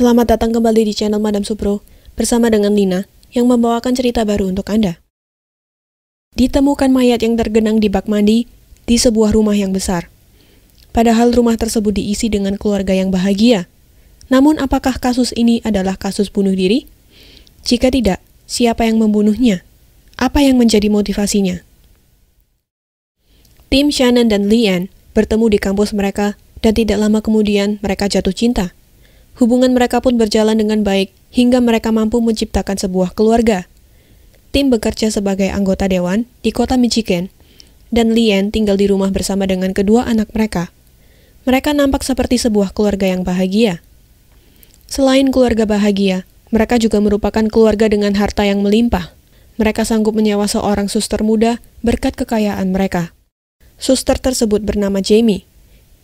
Selamat datang kembali di channel Madam Supro bersama dengan Lina yang membawakan cerita baru untuk Anda. Ditemukan mayat yang tergenang di bak mandi di sebuah rumah yang besar. Padahal rumah tersebut diisi dengan keluarga yang bahagia. Namun apakah kasus ini adalah kasus bunuh diri? Jika tidak, siapa yang membunuhnya? Apa yang menjadi motivasinya? Tim Shannon dan Lian bertemu di kampus mereka dan tidak lama kemudian mereka jatuh cinta. Hubungan mereka pun berjalan dengan baik hingga mereka mampu menciptakan sebuah keluarga. Tim bekerja sebagai anggota dewan di kota Michigan, dan Lien tinggal di rumah bersama dengan kedua anak mereka. Mereka nampak seperti sebuah keluarga yang bahagia. Selain keluarga bahagia, mereka juga merupakan keluarga dengan harta yang melimpah. Mereka sanggup menyewa seorang suster muda berkat kekayaan mereka. Suster tersebut bernama Jamie.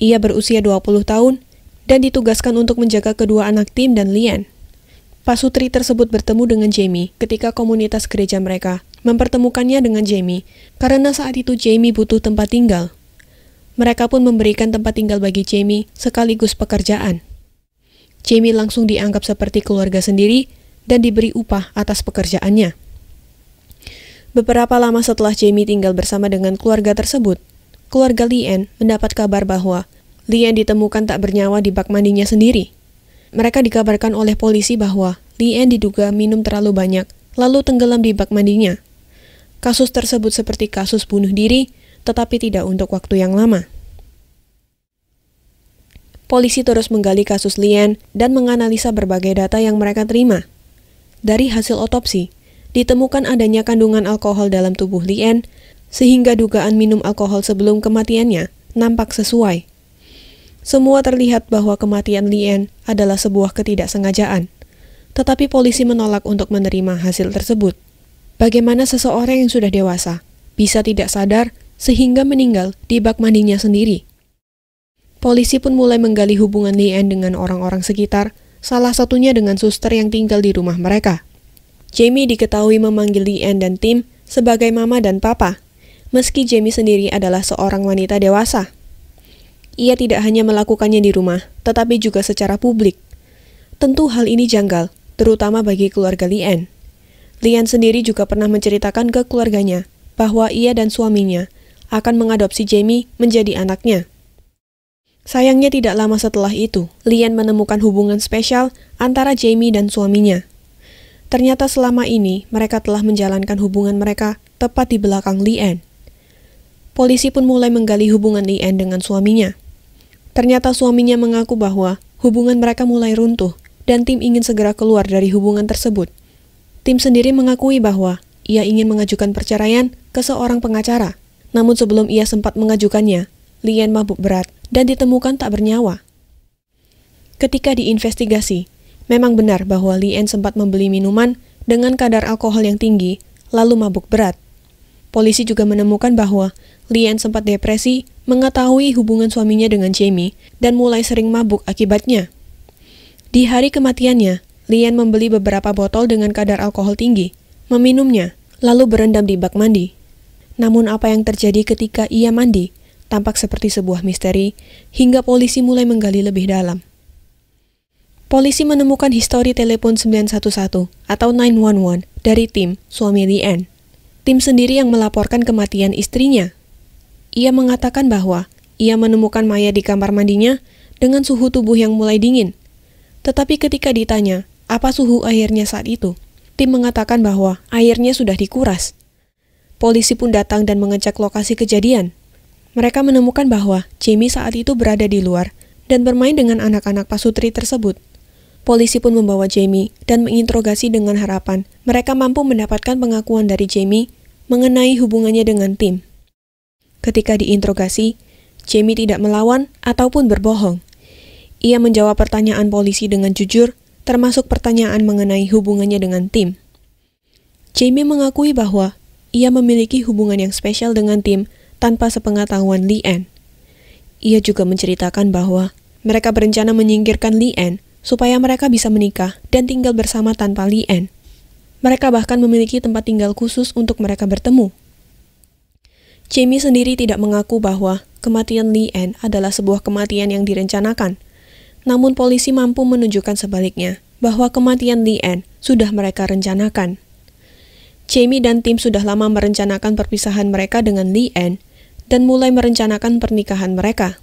Ia berusia 20 tahun dan ditugaskan untuk menjaga kedua anak Tim dan Lian. Pasutri tersebut bertemu dengan Jamie ketika komunitas gereja mereka mempertemukannya dengan Jamie karena saat itu Jamie butuh tempat tinggal. Mereka pun memberikan tempat tinggal bagi Jamie sekaligus pekerjaan. Jamie langsung dianggap seperti keluarga sendiri dan diberi upah atas pekerjaannya. Beberapa lama setelah Jamie tinggal bersama dengan keluarga tersebut, keluarga Lian mendapat kabar bahwa Lian ditemukan tak bernyawa di bak mandinya sendiri. Mereka dikabarkan oleh polisi bahwa Lian diduga minum terlalu banyak, lalu tenggelam di bak mandinya. Kasus tersebut seperti kasus bunuh diri, tetapi tidak untuk waktu yang lama. Polisi terus menggali kasus Lian dan menganalisa berbagai data yang mereka terima. Dari hasil otopsi, ditemukan adanya kandungan alkohol dalam tubuh Lian, sehingga dugaan minum alkohol sebelum kematiannya nampak sesuai semua terlihat bahwa kematian Lien adalah sebuah ketidaksengajaan. Tetapi polisi menolak untuk menerima hasil tersebut. Bagaimana seseorang yang sudah dewasa bisa tidak sadar sehingga meninggal di bak mandinya sendiri? Polisi pun mulai menggali hubungan Lien dengan orang-orang sekitar, salah satunya dengan suster yang tinggal di rumah mereka. Jamie diketahui memanggil Lien dan Tim sebagai mama dan papa, meski Jamie sendiri adalah seorang wanita dewasa. Ia tidak hanya melakukannya di rumah, tetapi juga secara publik. Tentu hal ini janggal, terutama bagi keluarga Lian. Lian sendiri juga pernah menceritakan ke keluarganya bahwa ia dan suaminya akan mengadopsi Jamie menjadi anaknya. Sayangnya tidak lama setelah itu, Lian menemukan hubungan spesial antara Jamie dan suaminya. Ternyata selama ini mereka telah menjalankan hubungan mereka tepat di belakang Lian. Polisi pun mulai menggali hubungan Lian dengan suaminya. Ternyata suaminya mengaku bahwa hubungan mereka mulai runtuh dan tim ingin segera keluar dari hubungan tersebut. Tim sendiri mengakui bahwa ia ingin mengajukan perceraian ke seorang pengacara. Namun sebelum ia sempat mengajukannya, Lien mabuk berat dan ditemukan tak bernyawa. Ketika diinvestigasi, memang benar bahwa Lien sempat membeli minuman dengan kadar alkohol yang tinggi, lalu mabuk berat. Polisi juga menemukan bahwa Lian sempat depresi, mengetahui hubungan suaminya dengan Jamie, dan mulai sering mabuk akibatnya. Di hari kematiannya, Lian membeli beberapa botol dengan kadar alkohol tinggi, meminumnya, lalu berendam di bak mandi. Namun apa yang terjadi ketika ia mandi tampak seperti sebuah misteri, hingga polisi mulai menggali lebih dalam. Polisi menemukan histori telepon 911 atau 911 dari tim suami Lian tim sendiri yang melaporkan kematian istrinya. Ia mengatakan bahwa ia menemukan Maya di kamar mandinya dengan suhu tubuh yang mulai dingin. Tetapi ketika ditanya apa suhu airnya saat itu, tim mengatakan bahwa airnya sudah dikuras. Polisi pun datang dan mengecek lokasi kejadian. Mereka menemukan bahwa Jamie saat itu berada di luar dan bermain dengan anak-anak pasutri tersebut. Polisi pun membawa Jamie dan menginterogasi dengan harapan mereka mampu mendapatkan pengakuan dari Jamie mengenai hubungannya dengan Tim. Ketika diinterogasi, Jamie tidak melawan ataupun berbohong. Ia menjawab pertanyaan polisi dengan jujur, termasuk pertanyaan mengenai hubungannya dengan Tim. Jamie mengakui bahwa ia memiliki hubungan yang spesial dengan Tim tanpa sepengetahuan Lee Ann. Ia juga menceritakan bahwa mereka berencana menyingkirkan Lee Ann supaya mereka bisa menikah dan tinggal bersama tanpa Lee Ann. Mereka bahkan memiliki tempat tinggal khusus untuk mereka bertemu. Jamie sendiri tidak mengaku bahwa kematian Lee Ann adalah sebuah kematian yang direncanakan. Namun polisi mampu menunjukkan sebaliknya, bahwa kematian Lee Ann sudah mereka rencanakan. Jamie dan tim sudah lama merencanakan perpisahan mereka dengan Lee Ann dan mulai merencanakan pernikahan mereka.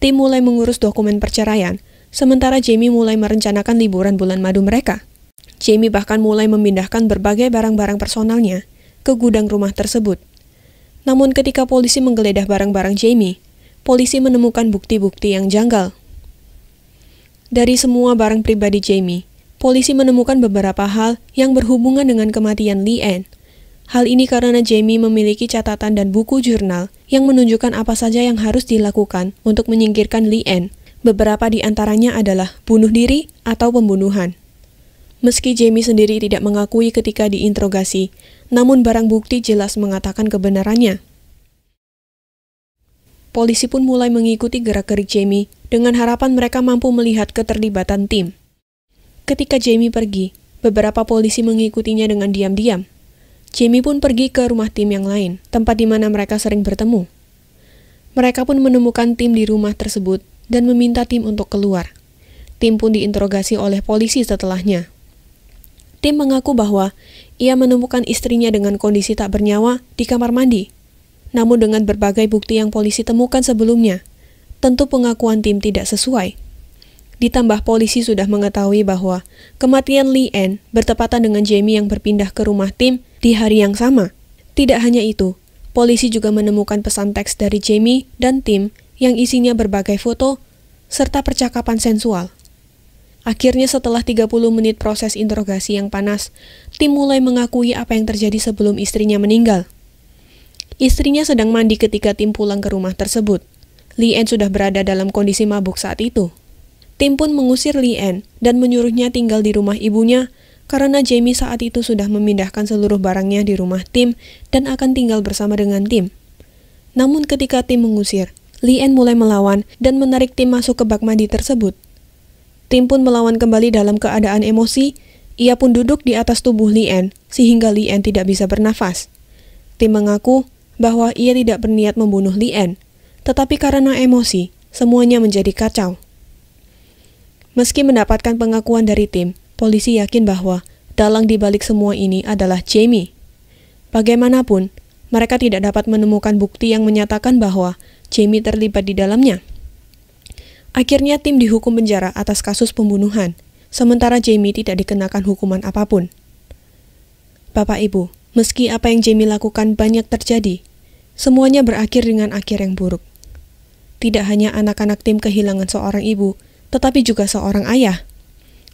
Tim mulai mengurus dokumen perceraian, sementara Jamie mulai merencanakan liburan bulan madu mereka. Jamie bahkan mulai memindahkan berbagai barang-barang personalnya ke gudang rumah tersebut. Namun ketika polisi menggeledah barang-barang Jamie, polisi menemukan bukti-bukti yang janggal. Dari semua barang pribadi Jamie, polisi menemukan beberapa hal yang berhubungan dengan kematian Lee Ann. Hal ini karena Jamie memiliki catatan dan buku jurnal yang menunjukkan apa saja yang harus dilakukan untuk menyingkirkan Lee Ann. Beberapa di antaranya adalah bunuh diri atau pembunuhan. Meski Jamie sendiri tidak mengakui ketika diinterogasi, namun barang bukti jelas mengatakan kebenarannya. Polisi pun mulai mengikuti gerak-gerik Jamie dengan harapan mereka mampu melihat keterlibatan tim. Ketika Jamie pergi, beberapa polisi mengikutinya dengan diam-diam. Jamie pun pergi ke rumah tim yang lain, tempat di mana mereka sering bertemu. Mereka pun menemukan tim di rumah tersebut dan meminta tim untuk keluar. Tim pun diinterogasi oleh polisi setelahnya. Tim mengaku bahwa ia menemukan istrinya dengan kondisi tak bernyawa di kamar mandi. Namun dengan berbagai bukti yang polisi temukan sebelumnya, tentu pengakuan tim tidak sesuai. Ditambah polisi sudah mengetahui bahwa kematian Lee Ann bertepatan dengan Jamie yang berpindah ke rumah tim di hari yang sama. Tidak hanya itu, polisi juga menemukan pesan teks dari Jamie dan tim yang isinya berbagai foto serta percakapan sensual. Akhirnya setelah 30 menit proses interogasi yang panas, Tim mulai mengakui apa yang terjadi sebelum istrinya meninggal. Istrinya sedang mandi ketika Tim pulang ke rumah tersebut. Lee Ann sudah berada dalam kondisi mabuk saat itu. Tim pun mengusir Lee Ann dan menyuruhnya tinggal di rumah ibunya karena Jamie saat itu sudah memindahkan seluruh barangnya di rumah Tim dan akan tinggal bersama dengan Tim. Namun ketika Tim mengusir, Lee Ann mulai melawan dan menarik Tim masuk ke bak mandi tersebut. Tim pun melawan kembali dalam keadaan emosi. Ia pun duduk di atas tubuh Lien sehingga Lien tidak bisa bernafas. Tim mengaku bahwa ia tidak berniat membunuh Lien, tetapi karena emosi, semuanya menjadi kacau. Meski mendapatkan pengakuan dari tim, polisi yakin bahwa dalang di balik semua ini adalah Jamie. Bagaimanapun, mereka tidak dapat menemukan bukti yang menyatakan bahwa Jamie terlibat di dalamnya. Akhirnya Tim dihukum penjara atas kasus pembunuhan, sementara Jamie tidak dikenakan hukuman apapun. Bapak Ibu, meski apa yang Jamie lakukan banyak terjadi, semuanya berakhir dengan akhir yang buruk. Tidak hanya anak-anak tim kehilangan seorang ibu, tetapi juga seorang ayah.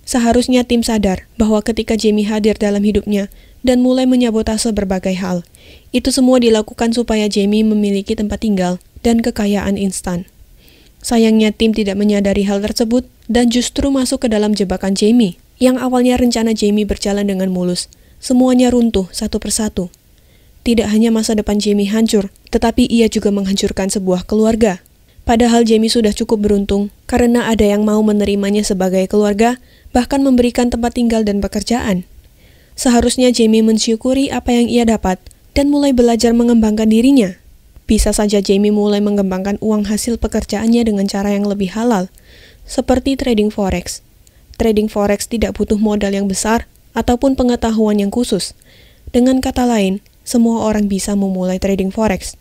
Seharusnya tim sadar bahwa ketika Jamie hadir dalam hidupnya dan mulai menyabotase berbagai hal, itu semua dilakukan supaya Jamie memiliki tempat tinggal dan kekayaan instan. Sayangnya tim tidak menyadari hal tersebut dan justru masuk ke dalam jebakan Jamie. Yang awalnya rencana Jamie berjalan dengan mulus, semuanya runtuh satu persatu. Tidak hanya masa depan Jamie hancur, tetapi ia juga menghancurkan sebuah keluarga. Padahal Jamie sudah cukup beruntung karena ada yang mau menerimanya sebagai keluarga, bahkan memberikan tempat tinggal dan pekerjaan. Seharusnya Jamie mensyukuri apa yang ia dapat dan mulai belajar mengembangkan dirinya. Bisa saja Jamie mulai mengembangkan uang hasil pekerjaannya dengan cara yang lebih halal, seperti trading forex. Trading forex tidak butuh modal yang besar ataupun pengetahuan yang khusus. Dengan kata lain, semua orang bisa memulai trading forex.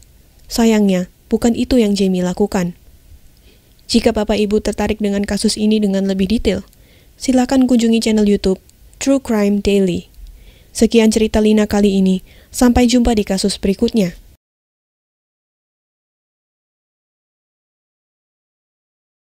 Sayangnya, bukan itu yang Jamie lakukan. Jika Bapak Ibu tertarik dengan kasus ini dengan lebih detail, silakan kunjungi channel YouTube True Crime Daily. Sekian cerita Lina kali ini. Sampai jumpa di kasus berikutnya.